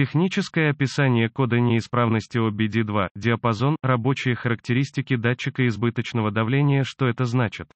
Техническое описание кода неисправности OBD2, диапазон, рабочие характеристики датчика избыточного давления, что это значит.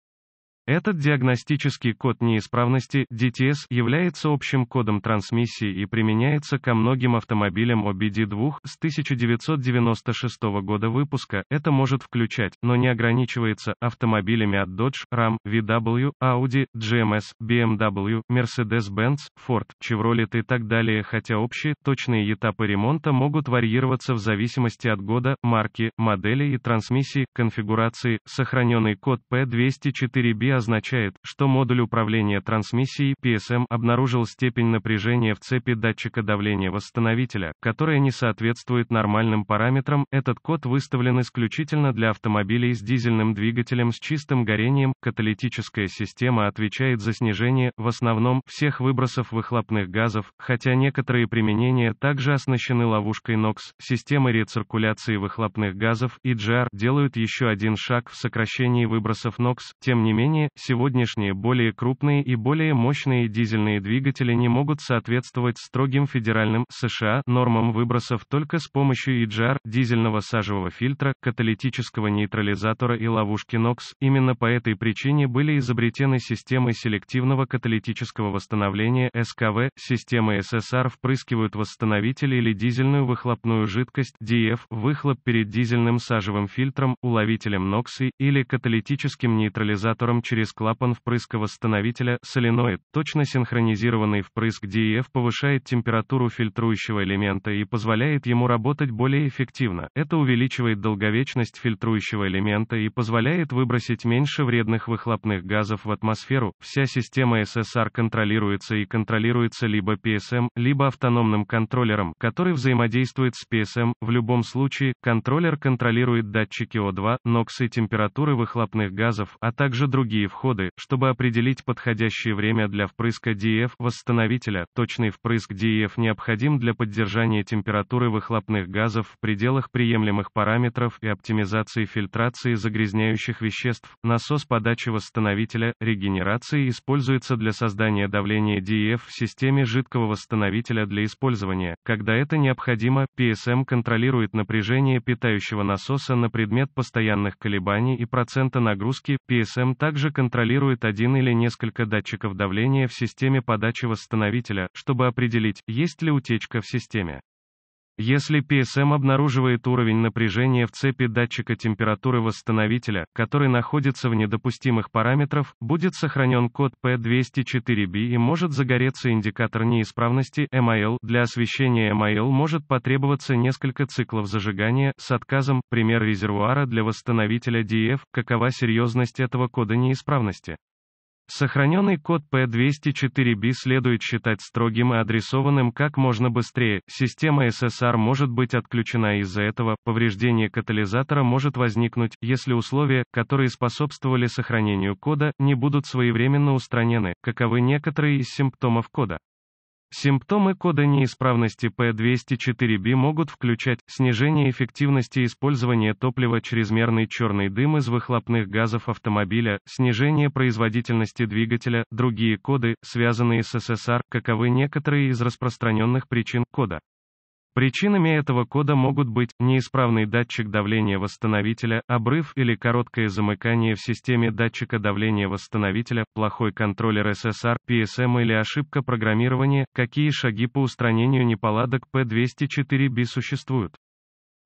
Этот диагностический код неисправности DTS является общим кодом трансмиссии и применяется ко многим автомобилям OBD2 с 1996 года выпуска. Это может включать, но не ограничивается, автомобилями от Dodge, Ram, VW, Audi, GMS, BMW, Mercedes-Benz, Ford, Chevrolet и так далее, хотя общие, точные этапы ремонта могут варьироваться в зависимости от года, марки, модели и трансмиссии, конфигурации. Сохраненный код P204B означает, что модуль управления трансмиссией PSM обнаружил степень напряжения в цепи датчика давления восстановителя, которая не соответствует нормальным параметрам. Этот код выставлен исключительно для автомобилей с дизельным двигателем с чистым горением. Каталитическая система отвечает за снижение, в основном, всех выбросов выхлопных газов, хотя некоторые применения также оснащены ловушкой NOx. Системы рециркуляции выхлопных газов и делают еще один шаг в сокращении выбросов NOx. Тем не менее, сегодняшние более крупные и более мощные дизельные двигатели не могут соответствовать строгим федеральным США нормам выбросов только с помощью EGR, дизельного сажевого фильтра, каталитического нейтрализатора и ловушки NOx. Именно по этой причине были изобретены системы селективного каталитического восстановления СКВ, системы ССR впрыскивают восстановитель или дизельную выхлопную жидкость DF, выхлоп перед дизельным сажевым фильтром, уловителем NOx или каталитическим нейтрализатором через через клапан впрыска восстановителя соленоид, точно синхронизированный впрыск DEF повышает температуру фильтрующего элемента и позволяет ему работать более эффективно. Это увеличивает долговечность фильтрующего элемента и позволяет выбросить меньше вредных выхлопных газов в атмосферу. Вся система SSR контролируется и контролируется либо PSM, эм, либо автономным контроллером, который взаимодействует с PSM. Эм. В любом случае, контроллер контролирует датчики O2, NOx и температуры выхлопных газов, а также другие другие входы, чтобы определить подходящее время для впрыска DF восстановителя. Точный впрыск DF необходим для поддержания температуры выхлопных газов в пределах приемлемых параметров и оптимизации фильтрации загрязняющих веществ. Насос подачи восстановителя регенерации используется для создания давления DF в системе жидкого восстановителя для использования. Когда это необходимо, PSM контролирует напряжение питающего насоса на предмет постоянных колебаний и процента нагрузки. PSM также контролирует один или несколько датчиков давления в системе подачи восстановителя, чтобы определить, есть ли утечка в системе. Если PSM обнаруживает уровень напряжения в цепи датчика температуры восстановителя, который находится в недопустимых параметров, будет сохранен код P204B и может загореться индикатор неисправности MIL. Для освещения MIL может потребоваться несколько циклов зажигания с отказом, пример резервуара для восстановителя DF, какова серьезность этого кода неисправности. Сохраненный код P204B следует считать строгим и адресованным как можно быстрее. Система SSR может быть отключена из-за этого, повреждение катализатора может возникнуть, если условия, которые способствовали сохранению кода, не будут своевременно устранены, каковы некоторые из симптомов кода. Симптомы кода неисправности P204B могут включать снижение эффективности использования топлива, чрезмерный черный дым из выхлопных газов автомобиля, снижение производительности двигателя, другие коды, связанные с СССР, каковы некоторые из распространенных причин кода. Причинами этого кода могут быть неисправный датчик давления восстановителя, обрыв или короткое замыкание в системе датчика давления восстановителя, плохой контроллер SSR, PSM или ошибка программирования. Какие шаги по устранению неполадок P204B существуют?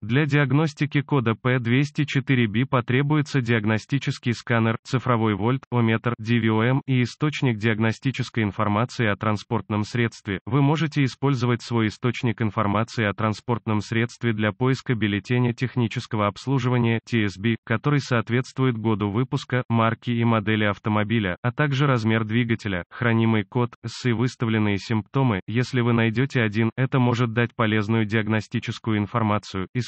Для диагностики кода P204B потребуется диагностический сканер, цифровой вольт, ометр, DVOM эм и источник диагностической информации о транспортном средстве. Вы можете использовать свой источник информации о транспортном средстве для поиска бюллетеня технического обслуживания TSB, который соответствует году выпуска, марки и модели автомобиля, а также размер двигателя, хранимый код, и выставленные симптомы. Если вы найдете один, это может дать полезную диагностическую информацию. Из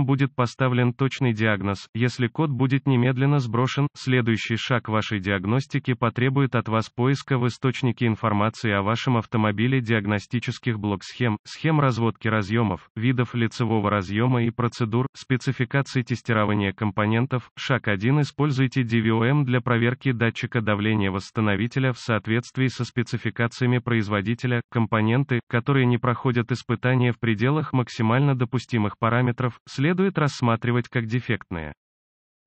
Пациентам будет поставлен точный диагноз, если код будет немедленно сброшен, следующий шаг вашей диагностики потребует от вас поиска в источнике информации о вашем автомобиле диагностических блок-схем, схем разводки разъемов, видов лицевого разъема и процедур, спецификации тестирования компонентов. Шаг 1. Используйте DVOM для проверки датчика давления восстановителя в соответствии со спецификациями производителя, компоненты, которые не проходят испытания в пределах максимально допустимых параметров, след следует рассматривать как дефектные.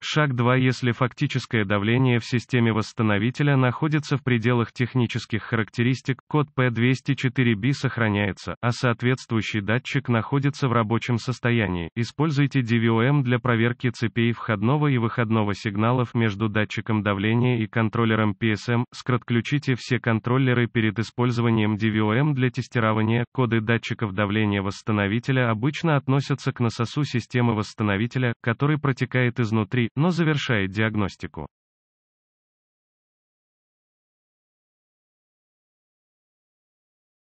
Шаг 2. Если фактическое давление в системе восстановителя находится в пределах технических характеристик, код P204B сохраняется, а соответствующий датчик находится в рабочем состоянии. Используйте DVOM для проверки цепей входного и выходного сигналов между датчиком давления и контроллером PSM. Скратключите все контроллеры перед использованием DVOM для тестирования. Коды датчиков давления восстановителя обычно относятся к насосу системы восстановителя, который протекает изнутри, но завершает диагностику.